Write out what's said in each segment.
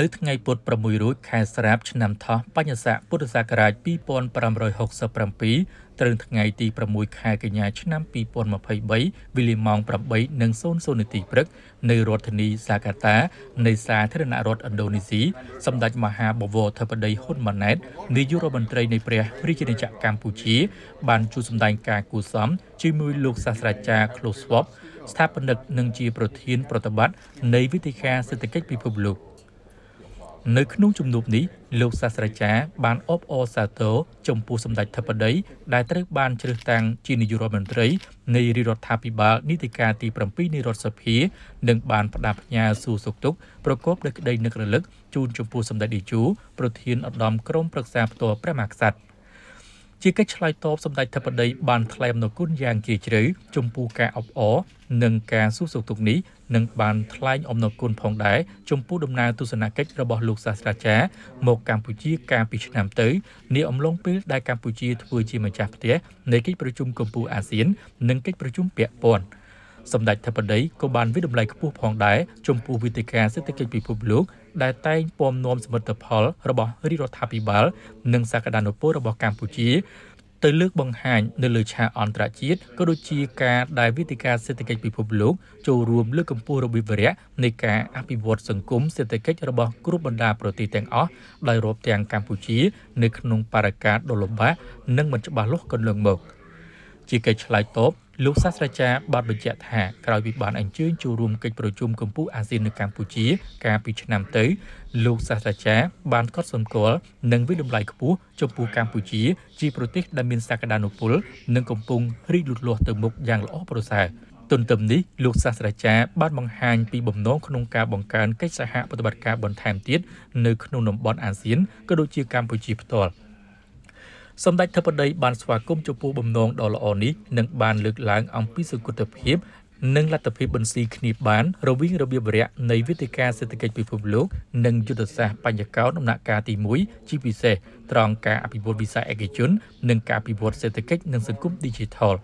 នៅថ្ងៃពុធ6រោចខែស្រាបឆ្នាំថោះបញ្ញស័កពុទ្ធសករាជ2567ត្រូវថ្ងៃទី6ខែកញ្ញាឆ្នាំ2023វេលាម៉ោង8:00នាទីព្រឹកនៅរដ្ឋធានីសាកាតានៃសាធារណរដ្ឋឥណ្ឌូនេស៊ីសម្ដេចមហាបវរធិបតីហ៊ុនម៉ាណែតនាយករដ្ឋមន្ត្រីនៃព្រះរាជាណាចក្រកម្ពុជាបានជួបសម្ដែងការគួសមជាមួយលោកសាស្ត្រាចារ្យ Close Swap ស្ថាបនិកនិងជាប្រធានប្រតិបត្តិនៃវិទ្យាសេដ្ឋកិច្ចពិភពលោក។នៅក្នុងជំនួបនេះលោកសាស្ត្រាចារ្យបានអបអរសាទរចំពោះសម្ដេចធិបតី ដែលត្រូវ បាន ជ្រើសតាំងជានាយករដ្ឋមន្ត្រី នៃរដ្ឋាភិបាលនីតិកាលទី7នៃរដ្ឋសភានិងបានផ្ដាប់ផ្ញើសួរសុខទុក្ខប្រកបដោយក្តីនឹករលឹកជូនចំពោះសម្ដេចតេជោប្រធានឧត្តមក្រុមប្រឹក្សាផ្ទាល់ព្រះមហាក្សត្រ។ជាកិច្ចឆ្លើយតបសម្ដេចធិបតី បានថ្លែងអំណរគុណយ៉ាងជ្រាលជ្រៅចំពោះការអបអរនិងការសួរសុខទុក្ខនេះនឹងបានថ្លែងអំណរគុណផងដែរចំពោះដំណើរទស្សនកិច្ចរបស់លោកសាស្ត្រាចារ្យមកកម្ពុជាកាលពីឆ្នាំទៅនេះអំឡុងពេលដែលកម្ពុជាធ្វើជាម្ចាស់ផ្ទះនៃកិច្ចប្រជុំកម្ពុជាអាស៊ាន និងកិច្ចប្រជុំពាក់ព័ន្ធសម្ដេចធិបតីក៏បានវិដំឡៃខ្ពស់ផងដែរចំពោះវិទ្យការសេដ្ឋកិច្ចពិភពលោកដែលតែងពំនាំសមិទ្ធផល របស់រាជរដ្ឋាភិបាលនិងសក្តានុពលរបស់កម្ពុជាទៅលើកបង្ហាញ នៅលើឆាកអន្តរជាតិក៏ដូចជា ការដែលវេទិកាសេដ្ឋកិច្ចពិភពលោកចូលរួមលើកកម្ពស់របៀបវារៈនៃការអភិវឌ្ឍសង្គមសេដ្ឋកិច្ចរបស់គ្រប់បណ្ដាប្រទេសទាំងអស់ដោយរួមទាំងកម្ពុជានៅក្នុងបរិការដ៏លំបាកនិងមិនច្បាស់លាស់កន្លងមក។ជាកិច្ចឆ្លើយតបលោកសាស្ត្រាចារ្យបានបញ្ជាក់ថាក្រោយពីបានអញ្ជើញចូលរួមកិច្ចប្រជុំកម្ពុជាអាស៊ាននៅកម្ពុជាកាលពីឆ្នាំទៅលោកសាស្ត្រាចារ្យបានកត់សម្គាល់និងវិលំឡៃខ្ពស់ចំពោះកម្ពុជាជាប្រទេសដែលមានសក្តានុពល និងកំពុងរីកលូតលាស់ទៅមុខយ៉ាងល្អប្រសើរទន្ទឹមនេះលោកសាស្ត្រាចារ្យបានបង្ហាញពីបំណងក្នុងការបង្កើនកិច្ចសហប្រតិបត្តិការបន្ថែមទៀតនៅក្នុងតំបន់អាស៊ានក៏ដូចជាកម្ពុជាផ្ទាល់។សម្ដេចធិបតីបានស្វាគមន៍ចំពោះបំណងដ៏ល្អនេះនិងបានលើកឡើងអំពីសុគតិភាពនិងលទ្ធភាពបញ្ស៊ីគ្នាបានរវាងរបៀបរយៈនៃវិទ្យការសេដ្ឋកិច្ចពិភពលោកនិងយុទ្ធសាស្ត្របញ្ញកោដំណាក់កាលទី1ជាពិសេសត្រង់ការអភិវឌ្ឍវិស័យឯកជននិងការអភិវឌ្ឍសេដ្ឋកិច្ចនិងសង្គម Digital ។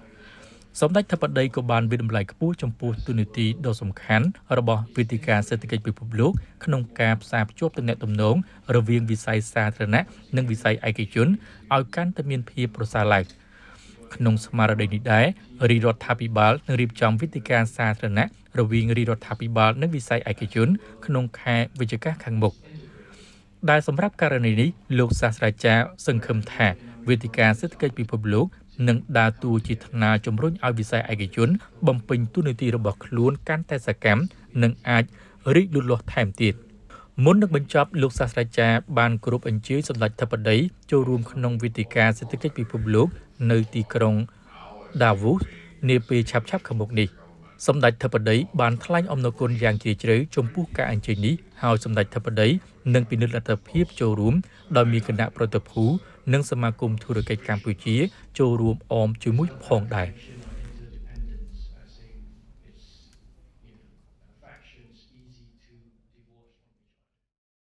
សម្ដេចធិបតីក៏បានវិតម្លៃខ្ពស់ចំពោះទូនីតិដ៏សំខាន់របស់វេទិកាសេដ្ឋកិច្ចពិភពលោកក្នុងការផ្សារភ្ជាប់ទំនាក់ទំនងរវាងវិស័យសាធារណៈនិងវិស័យឯកជនឲ្យកាន់តែមាន ភាពប្រសើរឡើងក្នុងស្មារតីនេះដែររាជរដ្ឋាភិបាលនឹងរៀបចំវេទិកាសាធារណៈរវាងរាជរដ្ឋាភិបាលនិងវិស័យឯកជន ក្នុងខែវិច្ឆិកាខាងមុខដែលសម្រាប់ករណីនេះលោកសាស្ត្រាចារ្យសង្ឃឹមថាវេទិកាសេដ្ឋកិច្ចពិភពលោកនិងដើរតួជាថ្នាលជំរុញឲ្យវិស័យឯកជន បំពេញទូនាទីរបស់ខ្លួនកាន់តែសកម្មនិងអាចរីកលូតលាស់ថែមទៀតមុននឹងបញ្ចប់លោកសាស្ត្រាចារ្យបានគោរពអញ្ជើញសម្ដេចធិបតីចូលរួមក្នុងវេទិកាសេដ្ឋកិច្ចពិភពលោក នៅទីក្រុង Davos នាពេលឆាប់ៗខាងមុខនេះសម្ដេចធិបតីបានថ្លែងអំណរគុណយ៉ាងជ្រាលជ្រៅចំពោះការអញ្ជើញនេះហើយសម្ដេចធិបតីនិងពិនិត្យលទ្ធភាព ចូលរួមដោយមានគណៈប្រតិភូនិងសមាគមធុរកិច្ចកម្ពុជា ចូលរួមអមជាមួយផងដែរ។